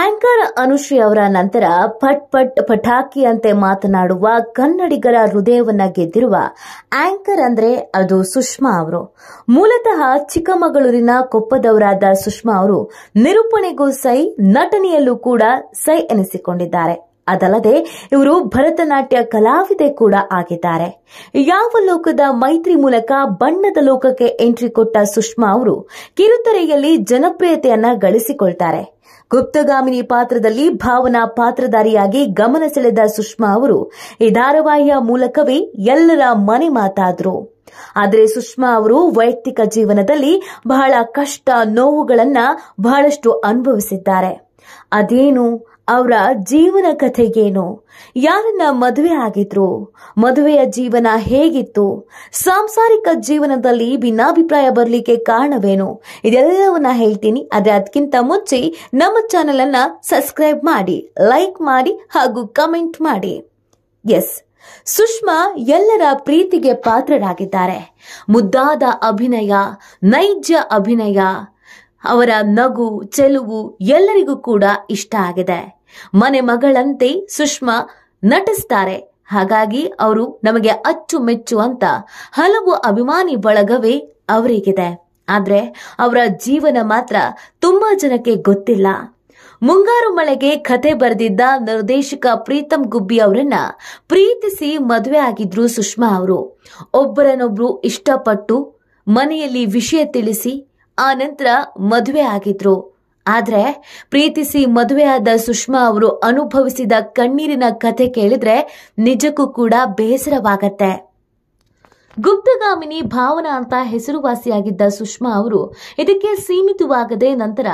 anchor Anushree ಅವರ ನಂತರ ಪಟ್ ಪಟ್ ಪಟಾಕಿಯಂತೆ ಮಾತನಾಡುವ ಕನ್ನಡಿಗರ ಹೃದಯವನ್ನ ಗೆದ್ದಿರುವ ಆಂಕರ್ ಅಂದ್ರೆ ಅದು ಸುಷ್ಮಾ ಅವರು ಮೂಲತಃ ಚಿಕ್ಕಮಗಳೂರಿನ ಕೊಪ್ಪದವರಾದ ಸುಷ್ಮಾ ಅವರು ನಿರೂಪಣೆಗೂ ಸೈ ನಟನೆಯಲ್ಲೂ ಕೂಡ ಸೈ ಎನಿಸಿಕೊಂಡಿದ್ದಾರೆ ಅದಲ್ಲದೆ ಇವರು ಭರತನಾಟ್ಯ ಕಲಾವಿದೆ ಕೂಡ ಆಗಿದ್ದಾರೆ ಯಾವ ಲೋಕದ ಮೈತ್ರಿ ಮೂಲಕ ಬಣ್ಣದ ಲೋಕಕ್ಕೆ ಎಂಟ್ರಿ ಕೊಟ್ಟ ಸುಷ್ಮಾ ಅವರು ಕಿರುತೆರೆಯಲ್ಲಿ ಜನಪ್ರಿಯತೆಯನ್ನ ಗಳಿಸಿಕೊಳ್ತಾರೆ ಗುಪ್ತಗಾಮಿನಿ ಪಾತ್ರದಲ್ಲಿ ಭಾವನಾ ಪಾತ್ರಧಾರಿಯಾಗಿ ಗಮನ ಸೆಳೆದ ಸುಷ್ಮಾ ಅವರು ಈ ಧಾರಾವಾಹಿಯ ಮೂಲಕವೇ ಎಲ್ಲರ ಮನೆ ಮಾತಾದ್ರು ಆದರೆ ಸುಷ್ಮಾ ಅವರು ವೈಯಕ್ತಿಕ ಜೀವನದಲ್ಲಿ ಬಹಳ ಕಷ್ಟ ನೋವುಗಳನ್ನ ಬಹಳಷ್ಟು ಅನುಭವಿಸಿದ್ದಾರೆ ಅದೇನು ಅವರ ಜೀವನ ಕಥೆಗೇನು ಯಾರನ್ನ ಮದುವೆ ಆಗಿದ್ರು ಮದುವೆಯ ಜೀವನ ಹೇಗಿತ್ತು ಸಾಂಸಾರಿಕ ಜೀವನದಲ್ಲಿ ಭಿನ್ನಾಭಿಪ್ರಾಯ ಬರಲಿಕ್ಕೆ ಕಾರಣವೇನು ಇದೆಲ್ಲವನ್ನ ಹೇಳ್ತೀನಿ ಆದ್ರೆ ಅದಕ್ಕಿಂತ ಮುಂಚೆ ನಮ್ಮ ಚಾನೆಲ್ ಅನ್ನ ಸಬ್ಸ್ಕ್ರೈಬ್ ಮಾಡಿ ಲೈಕ್ ಮಾಡಿ ಹಾಗೂ ಕಮೆಂಟ್ ಮಾಡಿ ಎಸ್ ಸುಷ್ಮಾ ಎಲ್ಲರ ಪ್ರೀತಿಗೆ ಪಾತ್ರರಾಗಿದ್ದಾರೆ ಮುದ್ದಾದ ಅಭಿನಯ ನೈಜ ಅಭಿನಯ ಅವರ ನಗು ಚೆಲುವು ಎಲ್ಲರಿಗೂ ಕೂಡ ಇಷ್ಟ ಆಗಿದೆ ಮನೆ ಮಗಳಂತೆ ಸುಷ್ಮಾ ನಟಿಸ್ತಾರೆ ಹಾಗಾಗಿ ಅವರು ನಮಗೆ ಅಚ್ಚುಮೆಚ್ಚು ಅಂತ ಹಲವು ಅಭಿಮಾನಿ ಬಳಗವೇ ಅವರಿಗಿದೆ ಆದ್ರೆ ಅವರ ಜೀವನ ಮಾತ್ರ ತುಂಬಾ ಜನಕ್ಕೆ ಗೊತ್ತಿಲ್ಲ ಮುಂಗಾರು ಮಳೆಗೆ ಕತೆ ಬರೆದಿದ್ದ ನಿರ್ದೇಶಕ ಪ್ರೀತಮ್ ಗುಬ್ಬಿ ಅವರನ್ನ ಪ್ರೀತಿಸಿ ಮದುವೆ ಆಗಿದ್ರು ಸುಷ್ಮಾ ಅವರು ಒಬ್ಬರನ್ನೊಬ್ರು ಇಷ್ಟಪಟ್ಟು ಮನೆಯಲ್ಲಿ ವಿಷಯ ತಿಳಿಸಿ ಆ ನಂತರ ಮದುವೆ ಆಗಿದ್ರು ಆದರೆ ಪ್ರೀತಿಸಿ ಮದುವೆಯಾದ ಸುಷ್ಮಾ ಅವರು ಅನುಭವಿಸಿದ ಕಣ್ಣೀರಿನ ಕಥೆ ಕೇಳಿದ್ರೆ ನಿಜಕ್ಕೂ ಕೂಡ ಬೇಸರವಾಗತ್ತೆ ಗುಪ್ತಗಾಮಿನಿ ಭಾವನಾ ಅಂತ ಹೆಸರುವಾಸಿಯಾಗಿದ್ದ ಸುಷ್ಮಾ ಅವರು ಇದಕ್ಕೆ ಸೀಮಿತವಾಗದೆ ನಂತರ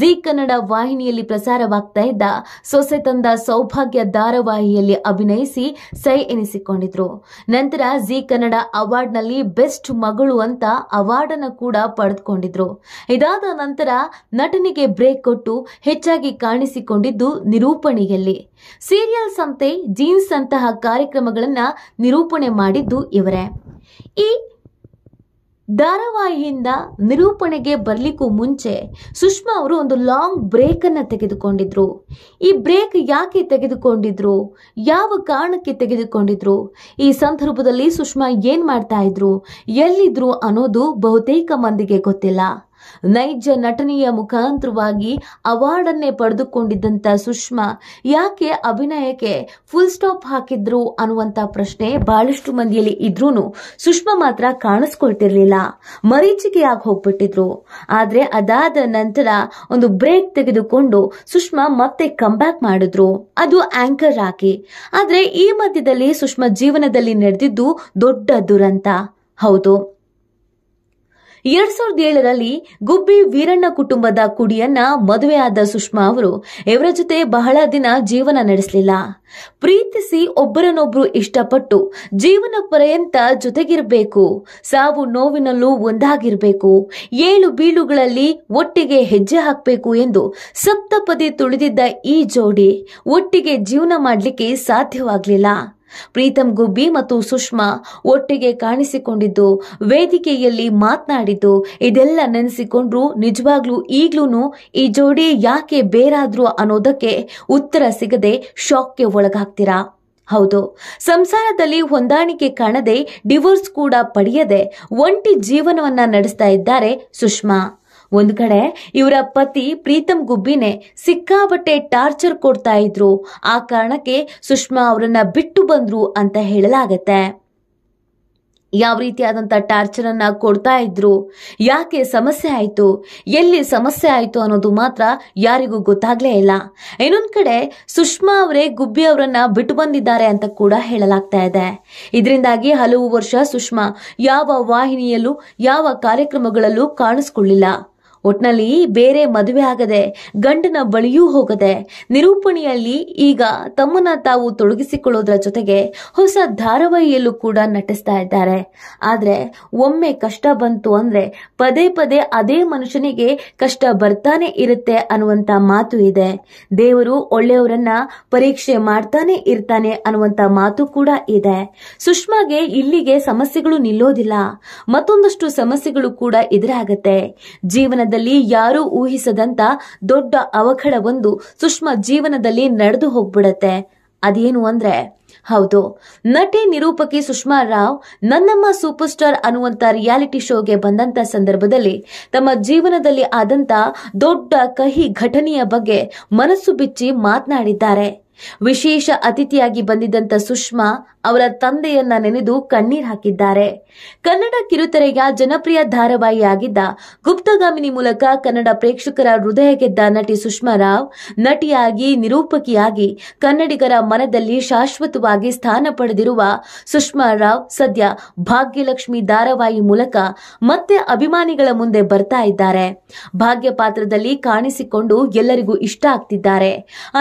ಜಿ ಕನ್ನಡ ವಾಹಿನಿಯಲ್ಲಿ ಪ್ರಸಾರವಾಗ್ತಾ ಇದ್ದ ಸೊಸೆ ತಂದ ಸೌಭಾಗ್ಯ ಧಾರಾವಾಹಿಯಲ್ಲಿ ಅಭಿನಯಿಸಿ ಸೈ ಎನಿಸಿಕೊಂಡಿದ್ರು ನಂತರ ಜಿ ಕನ್ನಡ ಅವಾರ್ಡ್ನಲ್ಲಿ ಬೆಸ್ಟ್ ಮಗಳು ಅಂತ ಅವಾರ್ಡ್ ಅನ್ನು ಕೂಡ ಪಡೆದುಕೊಂಡಿದ್ರು ಇದಾದ ನಂತರ ನಟನೆಗೆ ಬ್ರೇಕ್ ಕೊಟ್ಟು ಹೆಚ್ಚಾಗಿ ಕಾಣಿಸಿಕೊಂಡಿದ್ದು ನಿರೂಪಣೆಯಲ್ಲಿ ಸೀರಿಯಲ್ಸ್ ಅಂತೆ ಜೀನ್ಸ್ ಅಂತಹ ಕಾರ್ಯಕ್ರಮಗಳನ್ನು ನಿರೂಪಣೆ ಮಾಡಿದ್ದು ಇವರೇ ಈ ಧಾರಾವಾಹಿಯಿಂದ ನಿರೂಪಣೆಗೆ ಬರಲಿಕ್ಕೂ ಮುಂಚೆ ಸುಷ್ಮಾ ಅವರು ಒಂದು ಲಾಂಗ್ ಬ್ರೇಕನ್ನು ತೆಗೆದುಕೊಂಡಿದ್ರು ಈ ಬ್ರೇಕ್ ಯಾಕೆ ತೆಗೆದುಕೊಂಡಿದ್ರು ಯಾವ ಕಾರಣಕ್ಕೆ ತೆಗೆದುಕೊಂಡಿದ್ರು ಈ ಸಂದರ್ಭದಲ್ಲಿ ಸುಷ್ಮಾ ಏನು ಮಾಡ್ತಾ ಇದ್ರು ಎಲ್ಲಿದ್ರು ಅನ್ನೋದು ಬಹುತೇಕ ಮಂದಿಗೆ ಗೊತ್ತಿಲ್ಲ ನೈಜ ನಟನೆಯ ಮುಖಾಂತರವಾಗಿ ಅವಾರ್ಡನ್ನೇ ಪಡೆದುಕೊಂಡಿದ್ದಂಥ ಸುಷ್ಮಾ ಯಾಕೆ ಅಭಿನಯಕ್ಕೆ ಫುಲ್ ಸ್ಟಾಪ್ ಹಾಕಿದ್ರು ಅನ್ನುವಂತ ಪ್ರಶ್ನೆ ಬಹಳಷ್ಟು ಮಂದಿಯಲ್ಲಿ ಇದ್ರೂ ಸುಷ್ಮಾ ಮಾತ್ರ ಕಾಣಿಸ್ಕೊಳ್ತಿರ್ಲಿಲ್ಲ ಮರೀಚಿಕೆಯಾಗಿ ಹೋಗ್ಬಿಟ್ಟಿದ್ರು ಆದ್ರೆ ಅದಾದ ನಂತರ ಒಂದು ಬ್ರೇಕ್ ತೆಗೆದುಕೊಂಡು ಸುಷ್ಮಾ ಮತ್ತೆ ಕಂಬ್ಯಾಕ್ ಮಾಡಿದ್ರು ಅದು ಆಂಕರ್ ಹಾಕಿ ಆದ್ರೆ ಈ ಮಧ್ಯದಲ್ಲಿ ಸುಷ್ಮಾ ಜೀವನದಲ್ಲಿ ನಡೆದಿದ್ದು ದೊಡ್ಡ ದುರಂತ ಹೌದು ಎರಡ್ ಸಾವಿರದ ಏಳರಲ್ಲಿ ಗುಬ್ಬಿ ವೀರಣ್ಣ ಕುಟುಂಬದ ಕುಡಿಯನ್ನ ಮದುವೆಯಾದ ಸುಷ್ಮಾ ಅವರು ಇವರ ಜೊತೆ ಬಹಳ ದಿನ ಜೀವನ ನಡೆಸಲಿಲ್ಲ ಪ್ರೀತಿಸಿ ಒಬ್ಬರನ್ನೊಬ್ರು ಇಷ್ಟಪಟ್ಟು ಜೀವನ ಪರ್ಯಂತ ಜೊತೆಗಿರಬೇಕು ಸಾವು ನೋವಿನಲ್ಲೂ ಒಂದಾಗಿರಬೇಕು ಏಳು ಬೀಳುಗಳಲ್ಲಿ ಒಟ್ಟಿಗೆ ಹೆಜ್ಜೆ ಹಾಕಬೇಕು ಎಂದು ಸಪ್ತಪದಿ ತುಳಿದಿದ್ದ ಈ ಜೋಡಿ ಒಟ್ಟಿಗೆ ಜೀವನ ಮಾಡಲಿಕ್ಕೆ ಸಾಧ್ಯವಾಗಲಿಲ್ಲ ಪ್ರೀತಮ್ ಗುಬ್ಬಿ ಮತ್ತು ಸುಷ್ಮಾ ಒಟ್ಟಿಗೆ ಕಾಣಿಸಿಕೊಂಡಿದ್ದು ವೇದಿಕೆಯಲ್ಲಿ ಮಾತನಾಡಿದ್ದು ಇದೆಲ್ಲ ನೆನೆಸಿಕೊಂಡ್ರು ನಿಜವಾಗ್ಲೂ ಈಗ್ಲೂ ಈ ಜೋಡಿ ಯಾಕೆ ಬೇರಾದ್ರು ಅನ್ನೋದಕ್ಕೆ ಉತ್ತರ ಸಿಗದೆ ಶಾಕ್ಗೆ ಒಳಗಾಗ್ತೀರಾ ಹೌದು ಸಂಸಾರದಲ್ಲಿ ಹೊಂದಾಣಿಕೆ ಕಾಣದೆ ಡಿವೋರ್ಸ್ ಕೂಡ ಪಡೆಯದೆ ಒಂಟಿ ಜೀವನವನ್ನ ನಡೆಸ್ತಾ ಇದ್ದಾರೆ ಸುಷ್ಮಾ ಒಂದು ಕಡೆ ಇವರ ಪತಿ ಪ್ರೀತಮ್ ಗುಬ್ಬಿನೇ ಸಿಕ್ಕಾಬಟ್ಟೆ ಟಾರ್ಚರ್ ಕೊಡ್ತಾ ಇದ್ರು ಆ ಕಾರಣಕ್ಕೆ ಸುಷ್ಮಾ ಅವರನ್ನ ಬಿಟ್ಟು ಬಂದ್ರು ಅಂತ ಹೇಳಲಾಗತ್ತೆ ಯಾವ ರೀತಿಯಾದಂಥ ಟಾರ್ಚರ್ ಅನ್ನ ಕೊಡ್ತಾ ಇದ್ರು ಯಾಕೆ ಸಮಸ್ಯೆ ಆಯಿತು ಎಲ್ಲಿ ಸಮಸ್ಯೆ ಆಯಿತು ಅನ್ನೋದು ಮಾತ್ರ ಯಾರಿಗೂ ಗೊತ್ತಾಗ್ಲೇ ಇಲ್ಲ ಇನ್ನೊಂದು ಕಡೆ ಸುಷ್ಮಾ ಅವರೇ ಗುಬ್ಬಿ ಅವರನ್ನ ಬಿಟ್ಟು ಬಂದಿದ್ದಾರೆ ಅಂತ ಕೂಡ ಹೇಳಲಾಗ್ತಾ ಇದೆ ಇದರಿಂದಾಗಿ ಹಲವು ವರ್ಷ ಸುಷ್ಮಾ ಯಾವ ವಾಹಿನಿಯಲ್ಲೂ ಯಾವ ಕಾರ್ಯಕ್ರಮಗಳಲ್ಲೂ ಕಾಣಿಸ್ಕೊಳ್ಳಿಲ್ಲ ಒಟ್ನಲ್ಲಿ ಬೇರೆ ಮದುವೆ ಆಗದೆ ಗಂಡನ ಬಳಿಯೂ ಹೋಗದೆ ನಿರೂಪಣೆಯಲ್ಲಿ ಈಗ ತಮ್ಮನ ತಾವು ತೊಡಗಿಸಿಕೊಳ್ಳೋದ್ರ ಜೊತೆಗೆ ಹೊಸ ಧಾರಾವಾಹಿಯಲ್ಲೂ ಕೂಡ ನಟಿಸ್ತಾ ಇದ್ದಾರೆ ಆದ್ರೆ ಒಮ್ಮೆ ಕಷ್ಟ ಬಂತು ಅಂದ್ರೆ ಪದೇ ಪದೇ ಅದೇ ಮನುಷ್ಯನಿಗೆ ಕಷ್ಟ ಬರ್ತಾನೆ ಇರುತ್ತೆ ಅನ್ನುವಂತ ಮಾತು ಇದೆ ದೇವರು ಒಳ್ಳೆಯವರನ್ನ ಪರೀಕ್ಷೆ ಮಾಡ್ತಾನೆ ಇರ್ತಾನೆ ಅನ್ನುವಂತ ಮಾತು ಕೂಡ ಇದೆ ಸುಷ್ಮಾಗೆ ಇಲ್ಲಿಗೆ ಸಮಸ್ಯೆಗಳು ನಿಲ್ಲೋದಿಲ್ಲ ಮತ್ತೊಂದಷ್ಟು ಸಮಸ್ಯೆಗಳು ಕೂಡ ಎದುರಾಗತ್ತೆ ಜೀವನ ಪ್ರಕರಣದಲ್ಲಿ ಯಾರೂ ಊಹಿಸದಂತ ದೊಡ್ಡ ಅವಘಡವೊಂದು ಸುಷ್ಮಾ ಜೀವನದಲ್ಲಿ ನಡೆದು ಹೋಗ್ಬಿಡತ್ತೆ ಅದೇನು ಅಂದ್ರೆ ಹೌದು ನಟಿ ನಿರೂಪಕಿ ಸುಷ್ಮಾ ರಾವ್ ನನ್ನಮ್ಮ ಸೂಪರ್ ಸ್ಟಾರ್ ಅನ್ನುವಂತ ರಿಯಾಲಿಟಿ ಶೋಗೆ ಬಂದಂತ ಸಂದರ್ಭದಲ್ಲಿ ತಮ್ಮ ಜೀವನದಲ್ಲಿ ಆದಂತ ದೊಡ್ಡ ಕಹಿ ಘಟನೆಯ ಬಗ್ಗೆ ಮನಸ್ಸು ಬಿಚ್ಚಿ ಮಾತನಾಡಿದ್ದಾರೆ ವಿಶೇಷ ಅತಿಥಿಯಾಗಿ ಬಂದಿದ್ದಂತ ಸುಷ್ಮಾ ಅವರ ತಂದೆಯನ್ನ ನೆನೆದು ಕಣ್ಣೀರ್ ಹಾಕಿದ್ದಾರೆ ಕನ್ನಡ ಕಿರುತೆರೆಯ ಜನಪ್ರಿಯ ಧಾರಾವಾಹಿಯಾಗಿದ್ದ ಗುಪ್ತಗಾಮಿನಿ ಮೂಲಕ ಕನ್ನಡ ಪ್ರೇಕ್ಷಕರ ಹೃದಯ ಗೆದ್ದ ನಟಿ ಸುಷ್ಮಾ ರಾವ್ ನಟಿಯಾಗಿ ನಿರೂಪಕಿಯಾಗಿ ಕನ್ನಡಿಗರ ಮನದಲ್ಲಿ ಶಾಶ್ವತವಾಗಿ ಸ್ಥಾನ ಪಡೆದಿರುವ ಸುಷ್ಮಾ ರಾವ್ ಸದ್ಯ ಭಾಗ್ಯಲಕ್ಷ್ಮಿ ಧಾರಾವಾಹಿ ಮೂಲಕ ಮತ್ತೆ ಅಭಿಮಾನಿಗಳ ಮುಂದೆ ಬರ್ತಾ ಇದ್ದಾರೆ ಭಾಗ್ಯ ಪಾತ್ರದಲ್ಲಿ ಕಾಣಿಸಿಕೊಂಡು ಎಲ್ಲರಿಗೂ ಇಷ್ಟ ಆಗ್ತಿದ್ದಾರೆ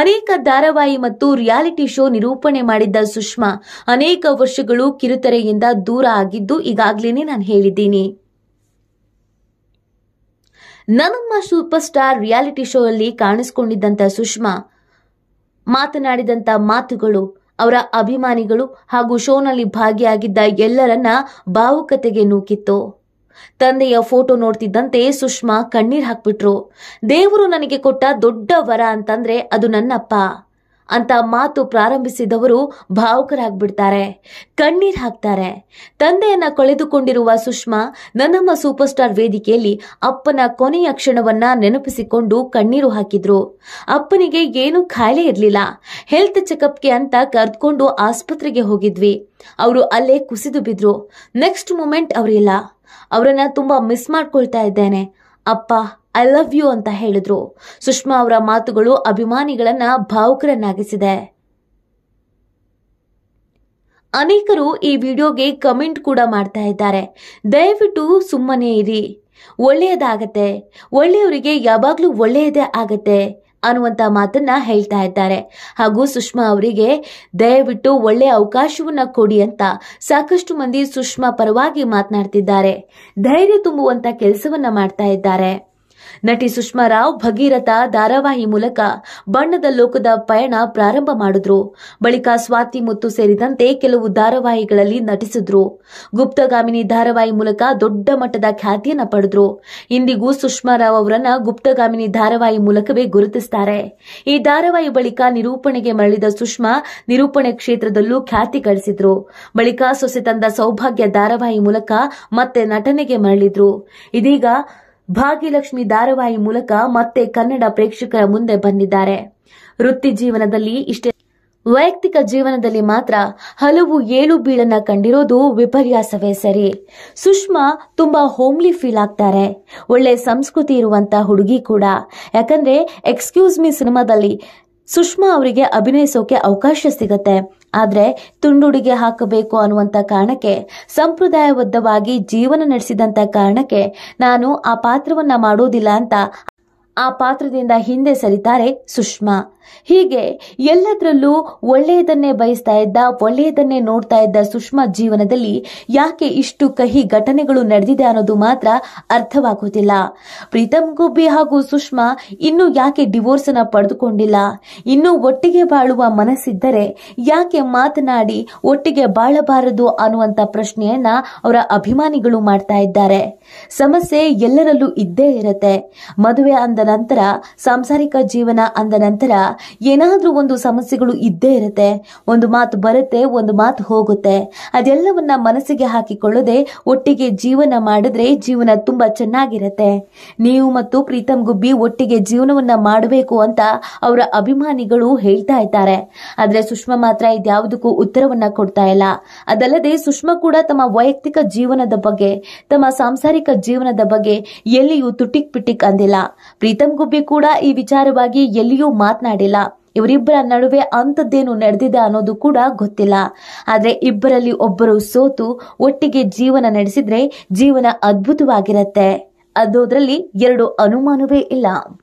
ಅನೇಕ ಧಾರಾವಾಹಿ ಮತ್ತು ರಿಯಾಲಿಟಿ ಶೋ ನಿರೂಪಣೆ ಮಾಡಿದ್ದ ಸುಷ್ಮಾ ಅನೇಕ ವರ್ಷಗಳು ಕಿರುತೆರೆಯಿಂದ ದೂರ ಆಗಿದ್ದು ಈಗಾಗಲೇ ನಾನು ಹೇಳಿದ್ದೀನಿ ನನ್ನಮ್ಮ ಸೂಪರ್ ಸ್ಟಾರ್ ರಿಯಾಲಿಟಿ ಶೋ ಅಲ್ಲಿ ಕಾಣಿಸಿಕೊಂಡಿದ್ದಂತ ಸುಷ್ಮಾ ಮಾತನಾಡಿದಂತ ಮಾತುಗಳು ಅವರ ಅಭಿಮಾನಿಗಳು ಹಾಗೂ ಶೋನಲ್ಲಿ ಭಾಗಿಯಾಗಿದ್ದ ಎಲ್ಲರನ್ನ ಭಾವುಕತೆಗೆ ನೂಕಿತ್ತು ತಂದೆಯ ಫೋಟೋ ನೋಡ್ತಿದ್ದಂತೆ ಸುಷ್ಮಾ ಕಣ್ಣೀರ್ ಹಾಕ್ಬಿಟ್ರು ದೇವರು ನನಗೆ ಕೊಟ್ಟ ದೊಡ್ಡ ವರ ಅಂತಂದ್ರೆ ಅದು ನನ್ನಪ್ಪ ಅಂತ ಮಾತು ಪ್ರಾರಂಭಿಸಿದವರು ಭಾವುಕರಾಗ್ಬಿಡ್ತಾರೆ ಕಣ್ಣೀರ್ ಹಾಕ್ತಾರೆ ತಂದೆಯನ್ನ ಕಳೆದುಕೊಂಡಿರುವ ಸುಷ್ಮಾ ನನ್ನಮ್ಮ ಸೂಪರ್ ಸ್ಟಾರ್ ವೇದಿಕೆಯಲ್ಲಿ ಅಪ್ಪನ ಕೊನೆಯ ಕ್ಷಣವನ್ನ ನೆನಪಿಸಿಕೊಂಡು ಕಣ್ಣೀರು ಹಾಕಿದ್ರು ಅಪ್ಪನಿಗೆ ಏನು ಖಾಯಿಲೆ ಇರಲಿಲ್ಲ ಹೆಲ್ತ್ ಚೆಕಪ್ಗೆ ಅಂತ ಕರ್ದ್ಕೊಂಡು ಆಸ್ಪತ್ರೆಗೆ ಹೋಗಿದ್ವಿ ಅವರು ಅಲ್ಲೇ ಕುಸಿದು ಬಿದ್ರು ನೆಕ್ಸ್ಟ್ ಮೂಮೆಂಟ್ ಅವರಿಲ್ಲ ಅವರನ್ನ ತುಂಬಾ ಮಿಸ್ ಮಾಡ್ಕೊಳ್ತಾ ಇದ್ದೇನೆ ಅಪ್ಪ ಐ ಲವ್ ಯು ಅಂತ ಹೇಳಿದ್ರು ಸುಷ್ಮಾ ಅವರ ಮಾತುಗಳು ಅಭಿಮಾನಿಗಳನ್ನ ಭಾವುಕರನ್ನಾಗಿಸಿದೆ ಅನೇಕರು ಈ ವಿಡಿಯೋಗೆ ಕಮೆಂಟ್ ಕೂಡ ಮಾಡ್ತಾ ಇದ್ದಾರೆ ದಯವಿಟ್ಟು ಸುಮ್ಮನೆ ಇರಿ ಒಳ್ಳೆಯದಾಗತ್ತೆ ಒಳ್ಳೆಯವರಿಗೆ ಯಾವಾಗಲೂ ಒಳ್ಳೆಯದೇ ಆಗತ್ತೆ ಅನ್ನುವಂತ ಮಾತನ್ನ ಹೇಳ್ತಾ ಇದ್ದಾರೆ ಹಾಗೂ ಸುಷ್ಮಾ ಅವರಿಗೆ ದಯವಿಟ್ಟು ಒಳ್ಳೆ ಅವಕಾಶವನ್ನ ಕೊಡಿ ಅಂತ ಸಾಕಷ್ಟು ಮಂದಿ ಸುಷ್ಮಾ ಪರವಾಗಿ ಮಾತನಾಡ್ತಿದ್ದಾರೆ ಧೈರ್ಯ ತುಂಬುವಂತ ಕೆಲಸವನ್ನ ಮಾಡ್ತಾ ಇದ್ದಾರೆ ನಟಿ ಸುಷ್ಮಾ ರಾವ್ ಭಗೀರಥ ಧಾರಾವಾಹಿ ಮೂಲಕ ಬಣ್ಣದ ಲೋಕದ ಪಯಣ ಪ್ರಾರಂಭ ಮಾಡಿದ್ರು ಬಳಿಕ ಸ್ವಾತಿ ಮುತ್ತು ಸೇರಿದಂತೆ ಕೆಲವು ಧಾರಾವಾಹಿಗಳಲ್ಲಿ ನಟಿಸಿದ್ರು ಗುಪ್ತಗಾಮಿನಿ ಧಾರಾವಾಹಿ ಮೂಲಕ ದೊಡ್ಡ ಮಟ್ಟದ ಖ್ಯಾತಿಯನ್ನ ಪಡೆದ್ರು ಇಂದಿಗೂ ಸುಷ್ಮಾ ರಾವ್ ಅವರನ್ನ ಗುಪ್ತಗಾಮಿನಿ ಧಾರಾವಾಹಿ ಮೂಲಕವೇ ಗುರುತಿಸುತ್ತಾರೆ ಈ ಧಾರಾವಾಹಿ ಬಳಿಕ ನಿರೂಪಣೆಗೆ ಮರಳಿದ ಸುಷ್ಮಾ ನಿರೂಪಣೆ ಕ್ಷೇತ್ರದಲ್ಲೂ ಖ್ಯಾತಿ ಗಳಿಸಿದ್ರು ಬಳಿಕ ಸೊಸೆ ತಂದ ಸೌಭಾಗ್ಯ ಧಾರಾವಾಹಿ ಮೂಲಕ ಮತ್ತೆ ನಟನೆಗೆ ಮರಳಿದ್ರು ಇದೀಗ ಭಾಗ್ಯಲಕ್ಷ್ಮಿ ಧಾರಾವಾಹಿ ಮೂಲಕ ಮತ್ತೆ ಕನ್ನಡ ಪ್ರೇಕ್ಷಕರ ಮುಂದೆ ಬಂದಿದ್ದಾರೆ ವೃತ್ತಿ ಜೀವನದಲ್ಲಿ ಇಷ್ಟೇ ವೈಯಕ್ತಿಕ ಜೀವನದಲ್ಲಿ ಮಾತ್ರ ಹಲವು ಏಳು ಬೀಳನ್ನ ಕಂಡಿರೋದು ವಿಪರ್ಯಾಸವೇ ಸರಿ ಸುಷ್ಮಾ ತುಂಬಾ ಹೋಮ್ಲಿ ಫೀಲ್ ಆಗ್ತಾರೆ ಒಳ್ಳೆ ಸಂಸ್ಕೃತಿ ಇರುವಂತ ಹುಡುಗಿ ಕೂಡ ಯಾಕಂದ್ರೆ ಎಕ್ಸ್ಕ್ಯೂಸ್ ಮೀ ಸಿನಿಮಾದಲ್ಲಿ ಸುಷ್ಮಾ ಅವರಿಗೆ ಅಭಿನಯಿಸೋಕೆ ಅವಕಾಶ ಸಿಗುತ್ತೆ ಆದ್ರೆ ತುಂಡುಡಿಗೆ ಹಾಕಬೇಕು ಅನ್ನುವಂಥ ಕಾರಣಕ್ಕೆ ಸಂಪ್ರದಾಯಬದ್ಧವಾಗಿ ಜೀವನ ನಡೆಸಿದಂಥ ಕಾರಣಕ್ಕೆ ನಾನು ಆ ಪಾತ್ರವನ್ನ ಮಾಡೋದಿಲ್ಲ ಅಂತ ಆ ಪಾತ್ರದಿಂದ ಹಿಂದೆ ಸರಿತಾರೆ ಸುಷ್ಮಾ ಹೀಗೆ ಎಲ್ಲದರಲ್ಲೂ ಒಳ್ಳೆಯದನ್ನೇ ಬಯಸ್ತಾ ಇದ್ದ ಒಳ್ಳೆಯದನ್ನೇ ನೋಡ್ತಾ ಇದ್ದ ಸುಷ್ಮಾ ಜೀವನದಲ್ಲಿ ಯಾಕೆ ಇಷ್ಟು ಕಹಿ ಘಟನೆಗಳು ನಡೆದಿದೆ ಅನ್ನೋದು ಮಾತ್ರ ಅರ್ಥವಾಗುತ್ತಿಲ್ಲ ಪ್ರೀತಮ್ ಗುಬ್ಬಿ ಹಾಗೂ ಸುಷ್ಮಾ ಇನ್ನೂ ಯಾಕೆ ಡಿವೋರ್ಸ್ ಅನ್ನ ಪಡೆದುಕೊಂಡಿಲ್ಲ ಇನ್ನೂ ಒಟ್ಟಿಗೆ ಬಾಳುವ ಮನಸ್ಸಿದ್ದರೆ ಯಾಕೆ ಮಾತನಾಡಿ ಒಟ್ಟಿಗೆ ಬಾಳಬಾರದು ಅನ್ನುವಂತ ಪ್ರಶ್ನೆಯನ್ನ ಅವರ ಅಭಿಮಾನಿಗಳು ಮಾಡ್ತಾ ಇದ್ದಾರೆ ಸಮಸ್ಯೆ ಎಲ್ಲರಲ್ಲೂ ಇದ್ದೇ ಇರುತ್ತೆ ಮದುವೆ ಅಂದ ನಂತರ ಸಾಂಸಾರಿಕ ಜೀವನ ಅಂದ ನಂತರ ಏನಾದರೂ ಒಂದು ಸಮಸ್ಯೆಗಳು ಇದ್ದೇ ಇರುತ್ತೆ ಒಂದು ಮಾತು ಬರುತ್ತೆ ಒಂದು ಮಾತು ಹೋಗುತ್ತೆ ಅದೆಲ್ಲವನ್ನ ಮನಸ್ಸಿಗೆ ಹಾಕಿಕೊಳ್ಳದೆ ಒಟ್ಟಿಗೆ ಜೀವನ ಮಾಡಿದ್ರೆ ಜೀವನ ತುಂಬಾ ಚೆನ್ನಾಗಿರುತ್ತೆ ನೀವು ಮತ್ತು ಪ್ರೀತಮ್ ಗುಬ್ಬಿ ಒಟ್ಟಿಗೆ ಜೀವನವನ್ನ ಮಾಡಬೇಕು ಅಂತ ಅವರ ಅಭಿಮಾನಿಗಳು ಹೇಳ್ತಾ ಇದ್ದಾರೆ ಆದ್ರೆ ಸುಷ್ಮಾ ಮಾತ್ರ ಇದ್ಯಾವುದಕ್ಕೂ ಉತ್ತರವನ್ನ ಕೊಡ್ತಾ ಇಲ್ಲ ಅದಲ್ಲದೆ ಸುಷ್ಮಾ ಕೂಡ ತಮ್ಮ ವೈಯಕ್ತಿಕ ಜೀವನದ ಬಗ್ಗೆ ತಮ್ಮ ಸಾಂಸಾರಿಕ ಜೀವನದ ಬಗ್ಗೆ ಎಲ್ಲಿಯೂ ತುಟಿಕ್ ಪಿಟಿಕ್ ಅಂದಿಲ್ಲ ಪ್ರೀತಮ್ ಗುಬ್ಬಿ ಕೂಡ ಈ ವಿಚಾರವಾಗಿ ಎಲ್ಲಿಯೂ ಮಾತನಾಡಿಲ್ಲ ಗೊತ್ತಿಲ್ಲ ಇವರಿಬ್ಬರ ನಡುವೆ ಅಂಥದ್ದೇನು ನಡೆದಿದೆ ಅನ್ನೋದು ಕೂಡ ಗೊತ್ತಿಲ್ಲ ಆದರೆ ಇಬ್ಬರಲ್ಲಿ ಒಬ್ಬರು ಸೋತು ಒಟ್ಟಿಗೆ ಜೀವನ ನಡೆಸಿದ್ರೆ ಜೀವನ ಅದ್ಭುತವಾಗಿರತ್ತೆ ಅದೋದ್ರಲ್ಲಿ ಎರಡು ಅನುಮಾನವೇ ಇಲ್ಲ